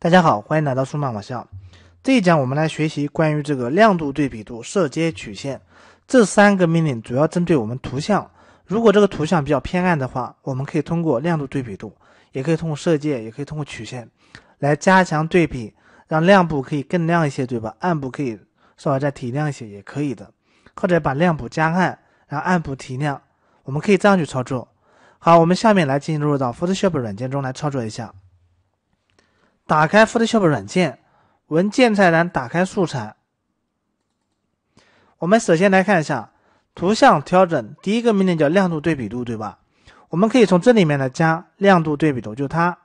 大家好，欢迎来到数码网校。这一讲我们来学习关于这个亮度、对比度、色阶曲线这三个命令，主要针对我们图像。如果这个图像比较偏暗的话，我们可以通过亮度、对比度，也可以通过色阶，也可以通过曲线，来加强对比，让亮部可以更亮一些，对吧？暗部可以稍微再提亮一些，也可以的。或者把亮部加暗，然后暗部提亮，我们可以这样去操作。好，我们下面来进入到 Photoshop 软件中来操作一下。打开 Photoshop 软件，文件菜单打开素材。我们首先来看一下图像调整，第一个命令叫亮度对比度，对吧？我们可以从这里面呢加亮度对比度，就它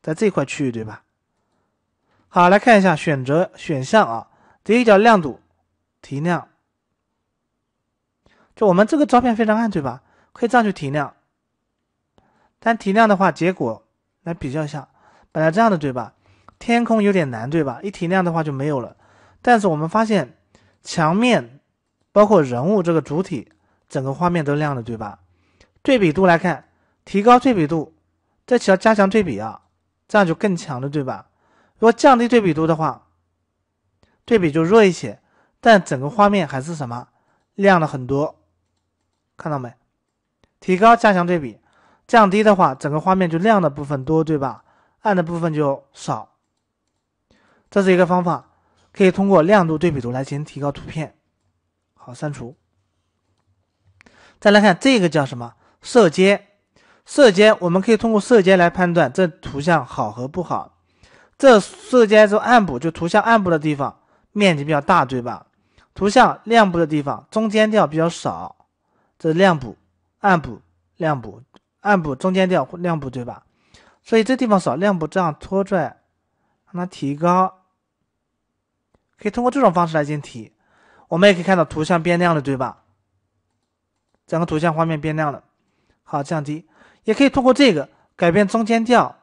在这块区域，对吧？好，来看一下选择选项啊，第一个叫亮度，提亮。就我们这个照片非常暗，对吧？可以这样去提亮。但提亮的话，结果来比较一下，本来这样的，对吧？天空有点蓝，对吧？一提亮的话就没有了。但是我们发现，墙面包括人物这个主体，整个画面都亮了，对吧？对比度来看，提高对比度，这起到加强对比啊，这样就更强了，对吧？如果降低对比度的话，对比就弱一些，但整个画面还是什么亮了很多，看到没？提高加强对比，降低的话，整个画面就亮的部分多，对吧？暗的部分就少。这是一个方法，可以通过亮度对比图来进行提高图片。好，删除。再来看这个叫什么？色阶。色阶，我们可以通过色阶来判断这图像好和不好。这色阶是暗部就图像暗部的地方面积比较大，对吧？图像亮部的地方中间调比较少，这是亮部、暗部、亮部、暗部、中间调、亮部，对吧？所以这地方少亮部，这样拖拽让它提高。可以通过这种方式来进行提，我们也可以看到图像变亮了，对吧？整个图像画面变亮了，好，降低也可以通过这个改变中间调。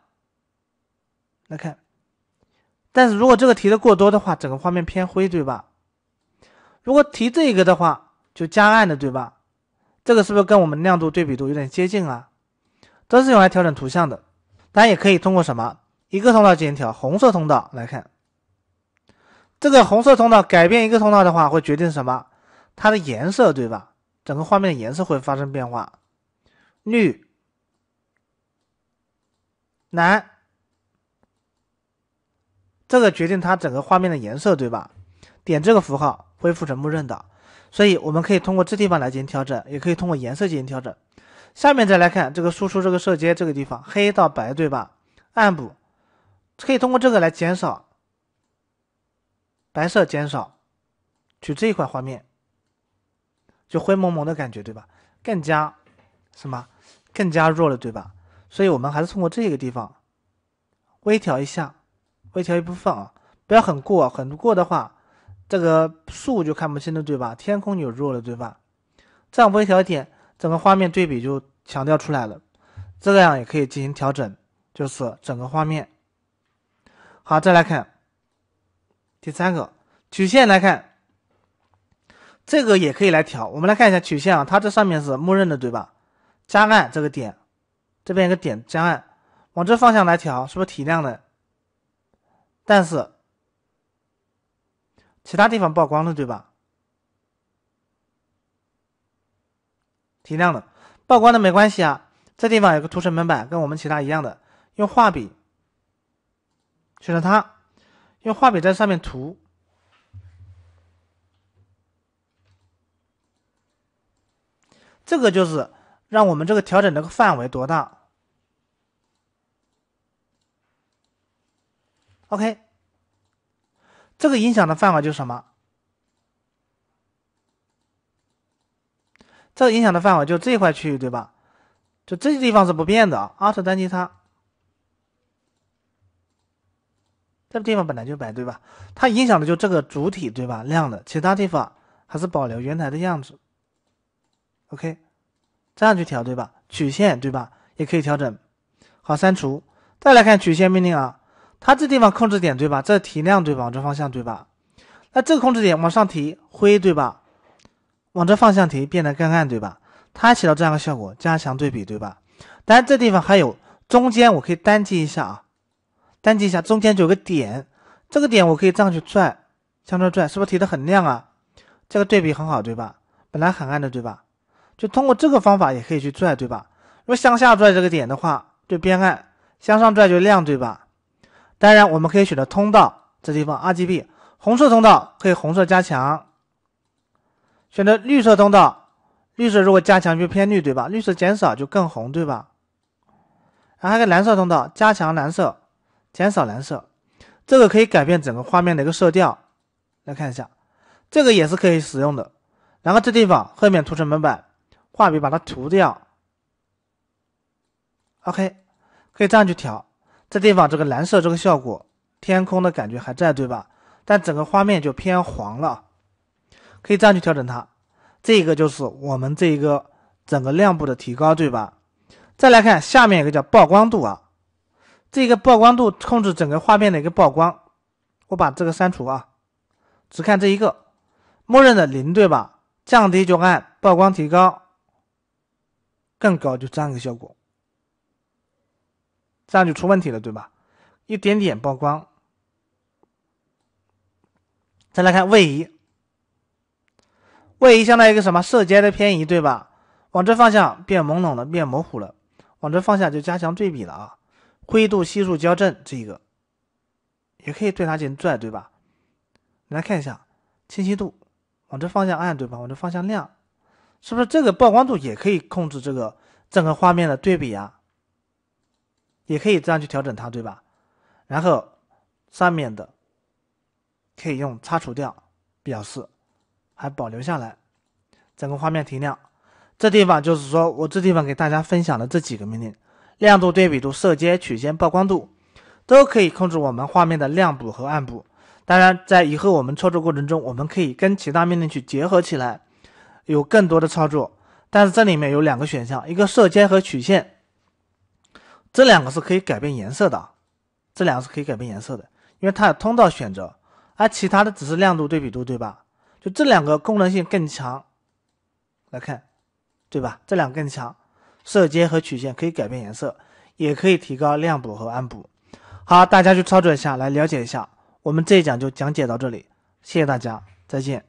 来看，但是如果这个提的过多的话，整个画面偏灰，对吧？如果提这个的话，就加暗的，对吧？这个是不是跟我们亮度、对比度有点接近啊？都是用来调整图像的，当然也可以通过什么一个通道进行调，红色通道来看。这个红色通道改变一个通道的话，会决定什么？它的颜色对吧？整个画面的颜色会发生变化。绿、蓝，这个决定它整个画面的颜色对吧？点这个符号恢复成默认的，所以我们可以通过这地方来进行调整，也可以通过颜色进行调整。下面再来看这个输出这个色阶这个地方，黑到白对吧？暗部可以通过这个来减少。白色减少，取这一块画面，就灰蒙蒙的感觉，对吧？更加什么？更加弱了，对吧？所以我们还是通过这个地方微调一下，微调一部分啊，不要很过，很过的话，这个树就看不清了，对吧？天空就弱了，对吧？这样微调一点，整个画面对比就强调出来了，这样也可以进行调整，就是整个画面。好，再来看。第三个曲线来看，这个也可以来调。我们来看一下曲线啊，它这上面是默认的，对吧？加暗这个点，这边一个点加暗，往这方向来调，是不是提亮的？但是其他地方曝光了，对吧？提亮的，曝光的没关系啊。这地方有个图层蒙版，跟我们其他一样的，用画笔选择它。用画笔在上面涂，这个就是让我们这个调整的个范围多大。OK，这个影响的范围就是什么？这个影响的范围就这一块区域对吧？就这些地方是不变的。Alt 单击它。这个地方本来就白，对吧？它影响的就这个主体，对吧？亮的，其他地方还是保留原来的样子。OK，这样去调，对吧？曲线，对吧？也可以调整。好，删除。再来看曲线命令啊，它这地方控制点，对吧？这提亮，对吧？往这方向，对吧？那这个控制点往上提，灰，对吧？往这方向提，变得更暗，对吧？它起到这样的效果，加强对比，对吧？当然，这地方还有中间，我可以单击一下啊。单击一下，中间就有个点，这个点我可以这样去拽，向上拽，是不是提的很亮啊？这个对比很好，对吧？本来很暗的，对吧？就通过这个方法也可以去拽，对吧？如果向下拽这个点的话，就变暗；向上拽就亮，对吧？当然，我们可以选择通道，这地方 R、G、B，红色通道可以红色加强，选择绿色通道，绿色如果加强就偏绿，对吧？绿色减少就更红，对吧？然后还有蓝色通道，加强蓝色。减少蓝色，这个可以改变整个画面的一个色调。来看一下，这个也是可以使用的。然后这地方后面涂成门板，画笔把它涂掉。OK，可以这样去调。这地方这个蓝色这个效果，天空的感觉还在，对吧？但整个画面就偏黄了，可以这样去调整它。这个就是我们这一个整个亮部的提高，对吧？再来看下面一个叫曝光度啊。这个曝光度控制整个画面的一个曝光，我把这个删除啊，只看这一个，默认的零对吧？降低就按曝光提高，更高就这样一个效果，这样就出问题了对吧？一点点曝光，再来看位移，位移相当于一个什么色阶的偏移对吧？往这方向变朦胧了，变模糊了；往这方向就加强对比了啊。灰度系数校正这一个，也可以对它进行拽，对吧？来看一下清晰度，往这方向按，对吧？往这方向亮，是不是这个曝光度也可以控制这个整个画面的对比啊？也可以这样去调整它，对吧？然后上面的可以用擦除掉表示，还保留下来，整个画面提亮。这地方就是说我这地方给大家分享的这几个命令。亮度、对比度、色阶、曲线、曝光度，都可以控制我们画面的亮部和暗部。当然，在以后我们操作过程中，我们可以跟其他命令去结合起来，有更多的操作。但是这里面有两个选项，一个色阶和曲线，这两个是可以改变颜色的。这两个是可以改变颜色的，因为它有通道选择，而其他的只是亮度、对比度，对吧？就这两个功能性更强，来看，对吧？这两个更强。色阶和曲线可以改变颜色，也可以提高亮补和暗补。好，大家去操作一下，来了解一下。我们这一讲就讲解到这里，谢谢大家，再见。